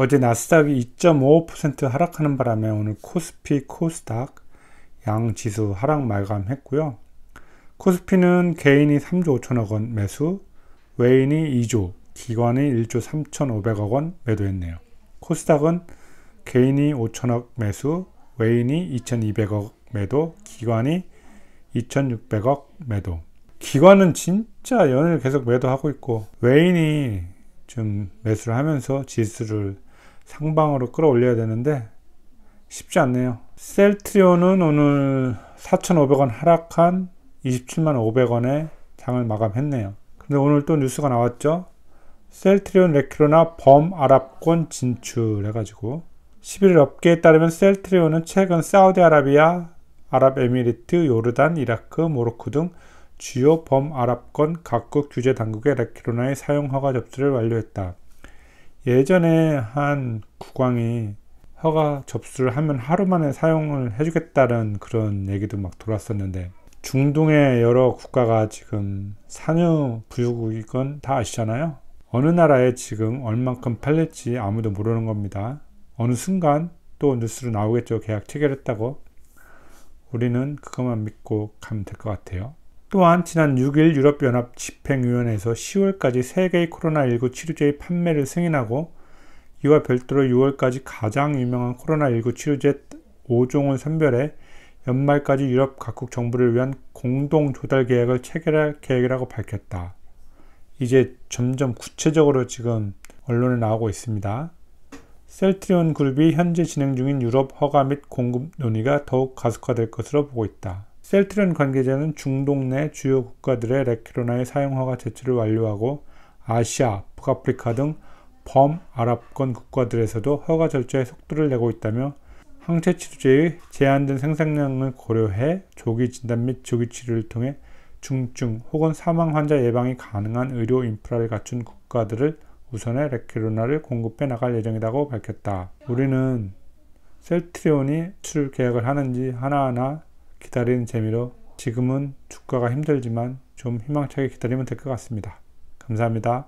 어제 나스닥이 2.5% 하락하는 바람에 오늘 코스피, 코스닥 양 지수 하락 말감했고요. 코스피는 개인이 3조 5천억 원 매수, 외인이 2조, 기관이 1조 3,500억 원 매도했네요. 코스닥은 개인이 5천억 매수, 외인이 2,200억 매도, 기관이 2,600억 매도. 기관은 진짜 연일 계속 매도하고 있고 외인이 좀 매수를 하면서 지수를 상방으로 끌어올려야 되는데 쉽지 않네요. 셀트리온은 오늘 4,500원 하락한 27만 500원에 장을 마감했네요. 근데 오늘 또 뉴스가 나왔죠. 셀트리온 레큐로나 범아랍권 진출해가지고 11일 업계에 따르면 셀트리온은 최근 사우디아라비아, 아랍에미리트, 요르단, 이라크, 모로코 등 주요 범아랍권 각국 규제 당국의 레큐로나의 사용 허가 접수를 완료했다. 예전에 한 국왕이 허가 접수를 하면 하루 만에 사용을 해주겠다는 그런 얘기도 막 돌았었는데 중동의 여러 국가가 지금 산유 부유국이건다 아시잖아요. 어느 나라에 지금 얼만큼 팔릴지 아무도 모르는 겁니다. 어느 순간 또 뉴스로 나오겠죠. 계약 체결했다고. 우리는 그것만 믿고 가면 될 것 같아요. 또한 지난 6일 유럽연합 집행위원회에서 10월까지 세계의 코로나19 치료제의 판매를 승인하고 이와 별도로 6월까지 가장 유명한 코로나19 치료제 5종을 선별해 연말까지 유럽 각국 정부를 위한 공동 조달 계획을 체결할 계획이라고 밝혔다. 이제 점점 구체적으로 지금 언론에 나오고 있습니다. 셀트리온 그룹이 현재 진행 중인 유럽 허가 및 공급 논의가 더욱 가속화될 것으로 보고 있다. 셀트리온 관계자는 중동 내 주요 국가들의 레키로나의 사용허가 제출을 완료하고 아시아, 북아프리카 등 범아랍권 국가들에서도 허가 절차에 속도를 내고 있다며 항체 치료제의 제한된 생산량을 고려해 조기 진단 및 조기 치료를 통해 중증 혹은 사망 환자 예방이 가능한 의료 인프라를 갖춘 국가들을 우선해 레키로나를 공급해 나갈 예정이라고 밝혔다. 우리는 셀트리온이 출 계약을 하는지 하나하나 기다리는 재미로 지금은 주가가 힘들지만 좀 희망차게 기다리면 될 것 같습니다. 감사합니다.